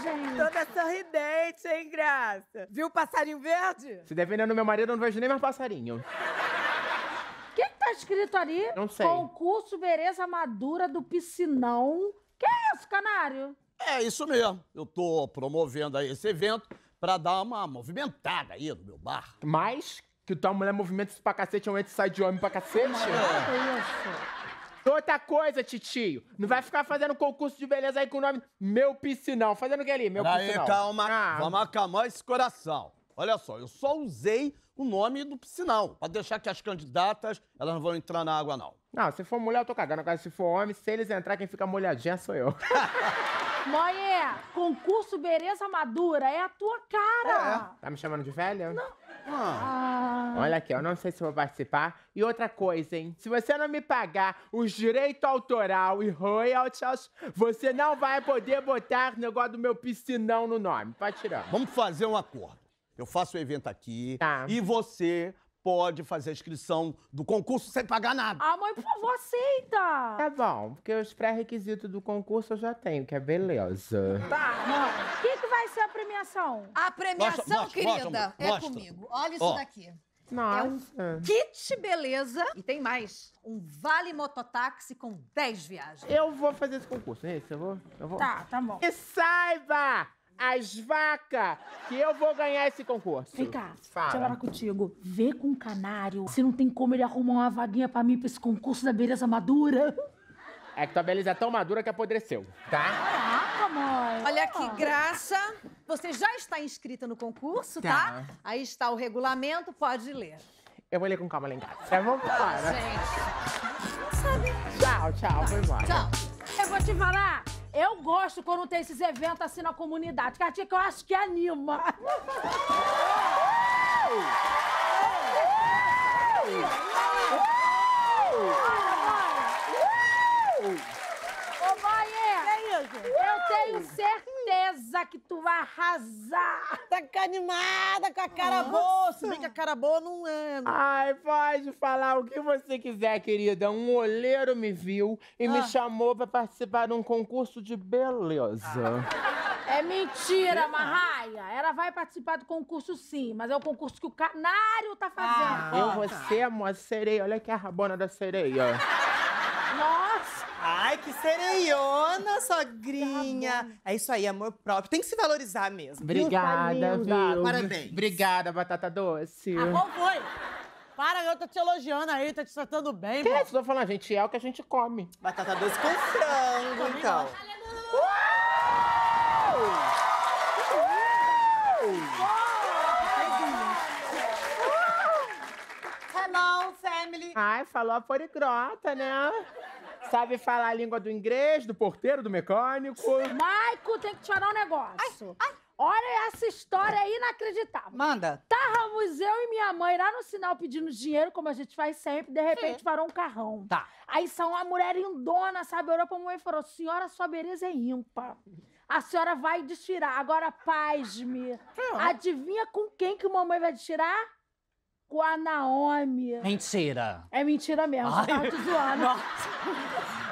gente. Toda sorridente, hein, Graça? Viu o passarinho verde? Se defendendo meu marido, eu não vejo nem mais passarinho. O que, que tá escrito ali? Não sei. Concurso Beleza Madura do Piscinão. Que é isso, canário? É, isso mesmo. Eu tô promovendo aí esse evento pra dar uma movimentada aí no meu bar. Mas que tua mulher movimenta isso pra cacete, onde é sai de homem pra cacete. É. é isso. Outra coisa, titio. Não vai ficar fazendo concurso de beleza aí com o nome Meu Piscinão. Fazendo o que ali? Meu Piscinão. Aí, calma. Ah. Vamos acalmar esse coração. Olha só, eu só usei o nome do piscinão, pra deixar que as candidatas, elas não vão entrar na água, não. Não, se for mulher, eu tô cagando. Agora, se for homem, se eles entrar, quem fica molhadinha sou eu. Moé, concurso Beleza Madura é a tua cara. É. Tá me chamando de velha? Não. Ah. ah. Olha aqui, eu não sei se vou participar. E outra coisa, hein? Se você não me pagar os direitos autoral e royalties, você não vai poder botar o negócio do meu piscinão no nome. Pode tirar. Vamos fazer um acordo. Eu faço o evento aqui tá. e você pode fazer a inscrição do concurso sem pagar nada. Ah, mãe, por favor, aceita! Tá bom, porque os pré-requisitos do concurso eu já tenho, que é beleza. Tá, mãe. O que, que vai ser a premiação? A premiação, mostra, mostra, querida, mostra, é comigo. Olha isso daqui. Nossa. É um kit beleza. E tem mais. Um vale mototáxi com 10 viagens. Eu vou fazer esse concurso, é isso? Eu vou, eu vou. Tá, tá bom. E saiba, as vacas, que eu vou ganhar esse concurso. Vem cá, Fala. deixa eu falar contigo. Vê com o canário se não tem como ele arrumar uma vaguinha pra mim pra esse concurso da beleza madura. É que tua beleza é tão madura que apodreceu, tá? Caraca, mãe. Olha que ah. graça. Você já está inscrita no concurso, tá? tá? Aí está o regulamento, pode ler. Eu vou ler com calma lá em casa. Tá, vamos gente. Sabe? Tchau, tchau. Foi embora. Tchau. Eu vou te falar. Eu gosto quando tem esses eventos assim na comunidade. Cartinha que eu acho que anima. Ô, mãe! Eu tenho certeza que tu vai arrasar. Tá animada com a cara Nossa. boa. Se bem que a cara boa não é. Né? Ai, pode falar o que você quiser, querida. Um olheiro me viu e ah. me chamou pra participar de um concurso de beleza. É mentira, Marraia. Ela vai participar do concurso sim, mas é o concurso que o canário tá fazendo. Ah. Eu, você, amor, sereia. Olha que é a rabona da sereia. Ai, que sereiona, sogrinha. Tá é isso aí, amor próprio. Tem que se valorizar mesmo. Obrigada, tá viu? Parabéns. Obrigada, batata doce. Ah, qual foi? Para, eu tô te elogiando aí, tá te tratando bem. Que pô. É isso? Tô falando, gente, é o que a gente come. Batata doce com frango, então. Uou! Uou! Uou! Hello, family. Ai, falou a poligrota, né? Sabe falar a língua do inglês, do porteiro, do mecânico. Maico, tem que te falar um negócio. Ai, ai. Olha essa história é inacreditável. Manda. Távamos eu e minha mãe lá no sinal pedindo dinheiro, como a gente faz sempre, de repente Sim. parou um carrão. Tá. Aí saiu uma mulher indona, sabe? Olhou pra mãe e falou: Senhora, sua beleza é ímpar. A senhora vai desfirar. Agora, pasme. Hum. Adivinha com quem que mamãe vai desfirar? com a Naomi. Mentira. É mentira mesmo, Ai. tava te zoando.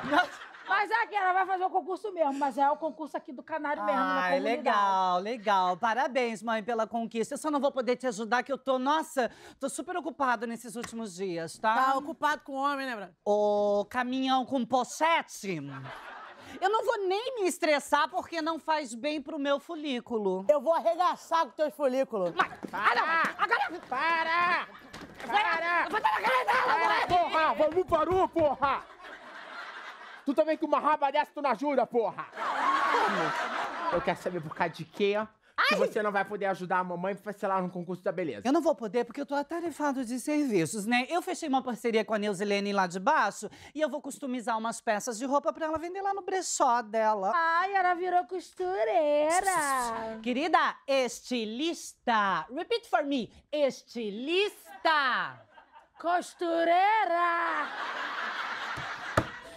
Nossa. Mas é que ela vai fazer o concurso mesmo, mas é o concurso aqui do Canário mesmo. Ah, legal, legal. Parabéns, mãe, pela conquista. Eu só não vou poder te ajudar, que eu tô, nossa, tô super ocupado nesses últimos dias, tá? Tá ocupado com homem, né, Bruno? Ô, caminhão com pochete. Eu não vou nem me estressar porque não faz bem pro meu folículo. Eu vou arregaçar com teus folículos. Mas, para! Ah, agora... Para! Para! Vai, porra! Vamos parar, porra! Tu também com uma raba dessa, tu não ajuda, porra! Eu quero saber por causa de quê, ó que você não vai poder ajudar a mamãe pra sei lá no concurso da beleza. Eu não vou poder porque eu tô atarefado de serviços, né? Eu fechei uma parceria com a Neusilene lá de baixo e eu vou customizar umas peças de roupa pra ela vender lá no brechó dela. Ai, ela virou costureira. Querida, estilista. Repeat for me. Estilista. Costureira.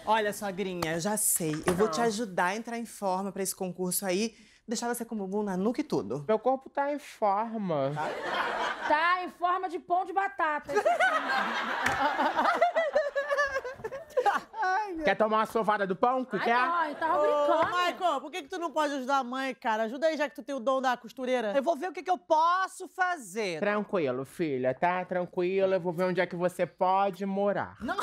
Olha, sogrinha, já sei. Eu vou te ah. ajudar a entrar em forma para esse concurso aí deixar você com o bumbum na nuca e tudo. Meu corpo tá em forma. Tá, tá em forma de pão de batata. Ai, quer tomar uma sovada do pão? Que Ai, quer? Não, tava brincando. Ô, Michael, por que, que tu não pode ajudar a mãe, cara? Ajuda aí, já que tu tem o dom da costureira. Eu vou ver o que, que eu posso fazer. Tranquilo, filha, tá? Tranquilo, Eu vou ver onde é que você pode morar. Não!